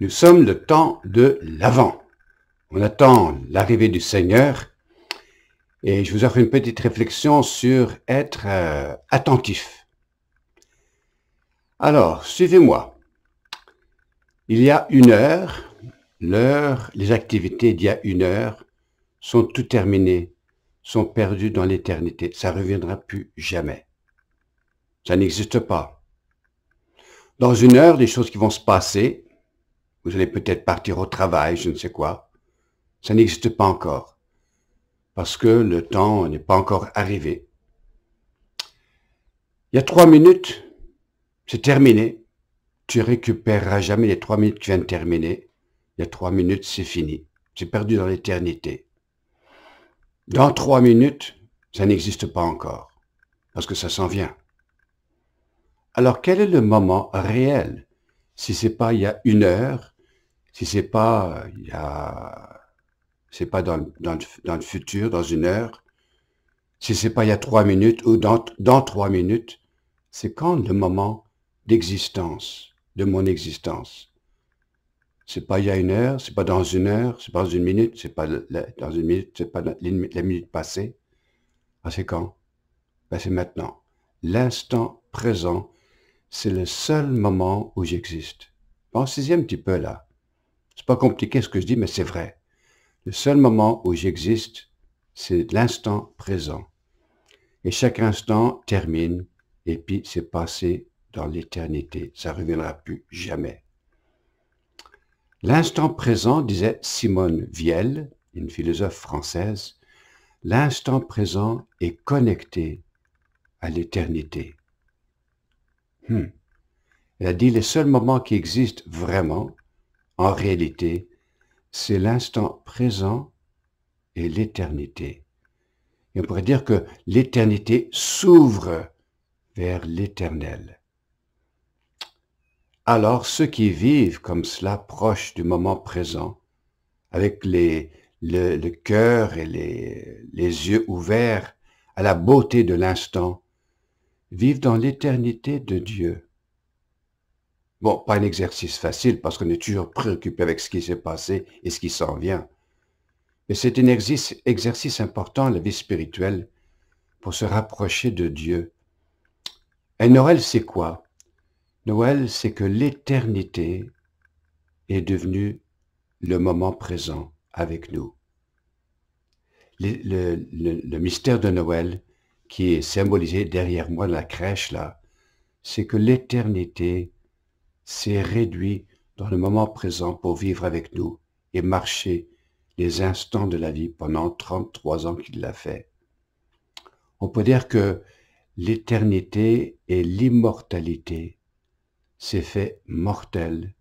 Nous sommes le temps de l'avant. On attend l'arrivée du Seigneur et je vous offre une petite réflexion sur être euh, attentif. Alors, suivez-moi. Il y a une heure, l'heure, les activités d'il y a une heure sont toutes terminées, sont perdues dans l'éternité. Ça ne reviendra plus jamais. Ça n'existe pas. Dans une heure, des choses qui vont se passer, vous allez peut-être partir au travail, je ne sais quoi. Ça n'existe pas encore, parce que le temps n'est pas encore arrivé. Il y a trois minutes, c'est terminé. Tu récupéreras jamais les trois minutes qui viennent de terminer. Il y a trois minutes, c'est fini. C'est perdu dans l'éternité. Dans trois minutes, ça n'existe pas encore, parce que ça s'en vient. Alors quel est le moment réel Si c'est pas il y a une heure, si c'est pas, il y a, c'est pas dans, le futur, dans une heure. Si c'est pas il y a trois minutes ou dans, dans trois minutes, c'est quand le moment d'existence, de mon existence. C'est pas il y a une heure, c'est pas dans une heure, c'est pas dans une minute, c'est pas dans une minute, c'est pas la, la, minute passée. Ah, c'est quand ben, C'est maintenant. L'instant présent, c'est le seul moment où j'existe. Pensez-y un petit peu là. C'est pas compliqué ce que je dis, mais c'est vrai. Le seul moment où j'existe, c'est l'instant présent. Et chaque instant termine, et puis c'est passé dans l'éternité. Ça ne reviendra plus jamais. L'instant présent, disait Simone Vielle, une philosophe française, l'instant présent est connecté à l'éternité. Hmm. Elle a dit les seuls moments qui existent vraiment, en réalité, c'est l'instant présent et l'éternité. on pourrait dire que l'éternité s'ouvre vers l'éternel. Alors ceux qui vivent comme cela proche du moment présent, avec le, cœur et les yeux ouverts à la beauté de l'instant, vivent dans l'éternité de Dieu. Bon, pas un exercice facile parce qu'on est toujours préoccupé avec ce qui s'est passé et ce qui s'en vient. Mais c'est un exercice, important, la vie spirituelle, pour se rapprocher de Dieu. Et Noël, c'est quoi Noël, c'est que l'éternité est devenue le moment présent avec nous. Le, mystère de Noël qui est symbolisé derrière moi dans la crèche, là, c'est que l'éternité s'est réduit dans le moment présent pour vivre avec nous et marcher les instants de la vie pendant 33 ans qu'il l'a fait. On peut dire que l'éternité et l'immortalité s'est fait mortel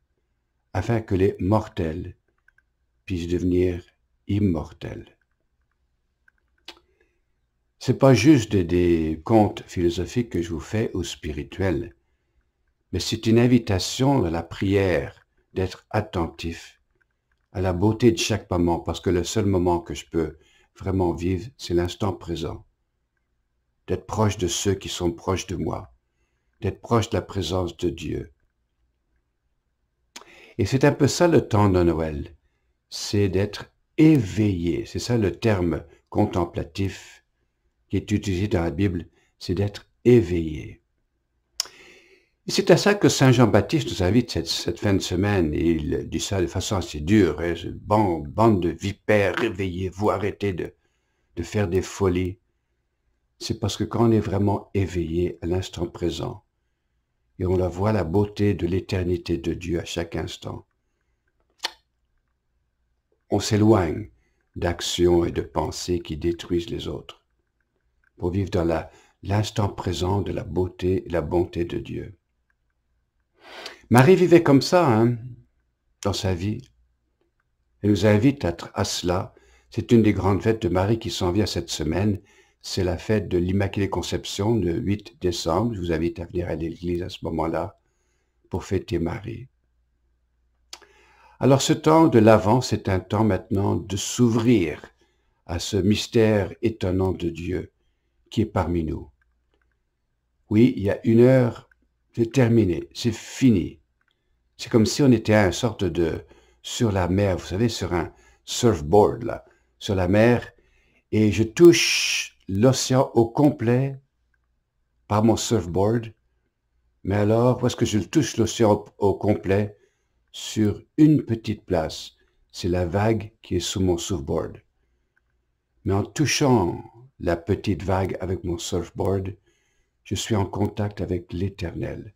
afin que les mortels puissent devenir immortels. n'est pas juste des, des contes philosophiques que je vous fais ou spirituels mais c'est une invitation à la prière, d'être attentif à la beauté de chaque moment, parce que le seul moment que je peux vraiment vivre, c'est l'instant présent. D'être proche de ceux qui sont proches de moi, d'être proche de la présence de Dieu. Et c'est un peu ça le temps de Noël, c'est d'être éveillé, c'est ça le terme contemplatif qui est utilisé dans la Bible, c'est d'être éveillé. Et c'est à ça que Saint Jean-Baptiste nous invite cette, fin de semaine. Et il dit ça de façon assez dure. bon, hein. bande de vipères, réveillez-vous, arrêtez de, de faire des folies. C'est parce que quand on est vraiment éveillé à l'instant présent, et on la voit la beauté de l'éternité de Dieu à chaque instant, on s'éloigne d'actions et de pensées qui détruisent les autres, pour vivre dans l'instant présent de la beauté et la bonté de Dieu. Marie vivait comme ça, hein, dans sa vie. Elle nous invite à, à cela. C'est une des grandes fêtes de Marie qui s'en vient cette semaine. C'est la fête de l'Immaculée Conception, le 8 décembre. Je vous invite à venir à l'église à ce moment-là pour fêter Marie. Alors ce temps de l'avant, c'est un temps maintenant de s'ouvrir à ce mystère étonnant de Dieu qui est parmi nous. Oui, il y a une heure c'est terminé, c'est fini. C'est comme si on était à une sorte de sur la mer, vous savez, sur un surfboard là, sur la mer, et je touche l'océan au complet par mon surfboard. Mais alors, parce que je touche l'océan au complet sur une petite place, c'est la vague qui est sous mon surfboard. Mais en touchant la petite vague avec mon surfboard, je suis en contact avec l'Éternel.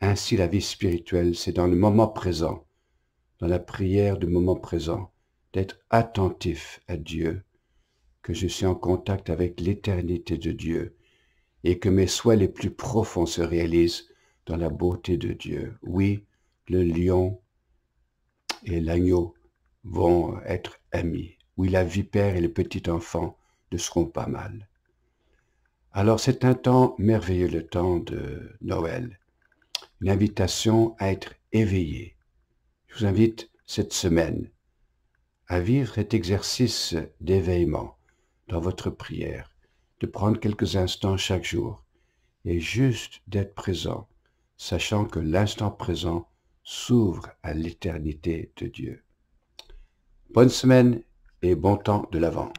Ainsi la vie spirituelle, c'est dans le moment présent, dans la prière du moment présent, d'être attentif à Dieu, que je suis en contact avec l'éternité de Dieu et que mes souhaits les plus profonds se réalisent dans la beauté de Dieu. Oui, le lion et l'agneau vont être amis. Oui, la vipère et le petit enfant ne seront pas mal. Alors c'est un temps merveilleux, le temps de Noël. Une invitation à être éveillé. Je vous invite cette semaine à vivre cet exercice d'éveillement dans votre prière, de prendre quelques instants chaque jour et juste d'être présent, sachant que l'instant présent s'ouvre à l'éternité de Dieu. Bonne semaine et bon temps de l'avant.